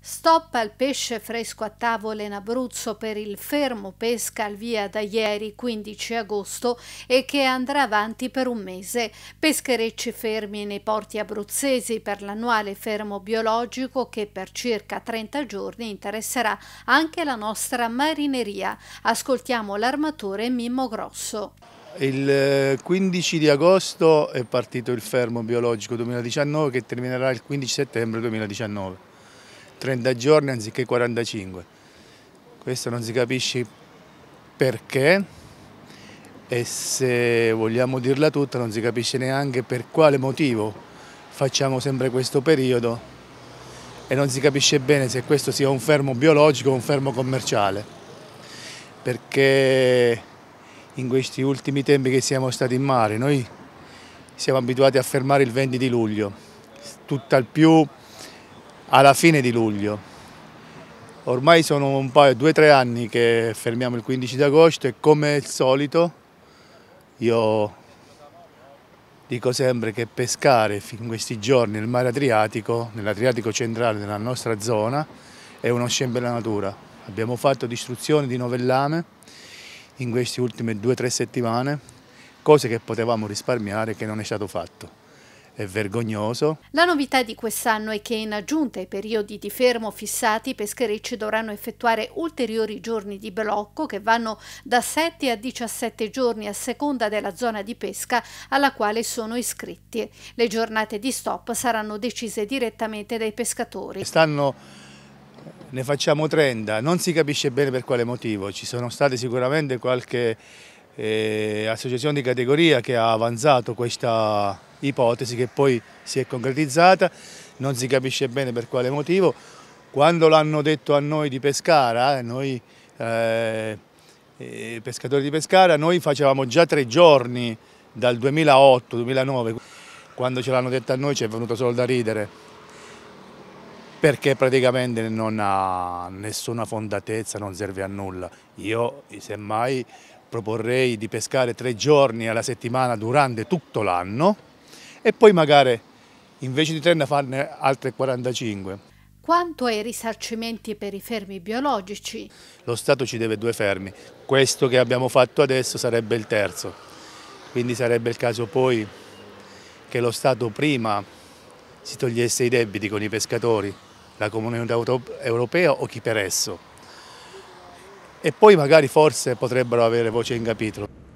Stoppa il pesce fresco a tavola in Abruzzo per il fermo pesca al via da ieri 15 agosto e che andrà avanti per un mese. Pescherecci fermi nei porti abruzzesi per l'annuale fermo biologico che per circa 30 giorni interesserà anche la nostra marineria. Ascoltiamo l'armatore Mimmo Grosso. Il 15 eh, di agosto è partito il fermo biologico 2019 che terminerà il 15 settembre 2019. 30 giorni anziché 45. Questo non si capisce perché e se vogliamo dirla tutta non si capisce neanche per quale motivo facciamo sempre questo periodo e non si capisce bene se questo sia un fermo biologico o un fermo commerciale perché in questi ultimi tempi che siamo stati in mare noi siamo abituati a fermare il 20 di luglio tutt'al più alla fine di luglio. Ormai sono un paio, due o tre anni che fermiamo il 15 agosto e come al solito io dico sempre che pescare in questi giorni nel mare Adriatico, nell'Adriatico centrale della nostra zona, è uno scempio della natura. Abbiamo fatto distruzioni di novellame in queste ultime due o tre settimane, cose che potevamo risparmiare che non è stato fatto è vergognoso. La novità di quest'anno è che in aggiunta ai periodi di fermo fissati i pescherecci dovranno effettuare ulteriori giorni di blocco che vanno da 7 a 17 giorni a seconda della zona di pesca alla quale sono iscritti. Le giornate di stop saranno decise direttamente dai pescatori. Stanno ne facciamo 30, non si capisce bene per quale motivo, ci sono state sicuramente qualche eh, associazione di categoria che ha avanzato questa ipotesi che poi si è concretizzata, non si capisce bene per quale motivo. Quando l'hanno detto a noi di Pescara, eh, noi eh, eh, pescatori di Pescara, noi facevamo già tre giorni dal 2008-2009, quando ce l'hanno detto a noi ci è venuto solo da ridere perché praticamente non ha nessuna fondatezza, non serve a nulla. Io semmai proporrei di pescare tre giorni alla settimana durante tutto l'anno e poi magari invece di 30 farne altre 45. Quanto ai risarcimenti per i fermi biologici? Lo Stato ci deve due fermi, questo che abbiamo fatto adesso sarebbe il terzo, quindi sarebbe il caso poi che lo Stato prima si togliesse i debiti con i pescatori, la comunità europea o chi per esso e poi magari forse potrebbero avere voce in capitolo.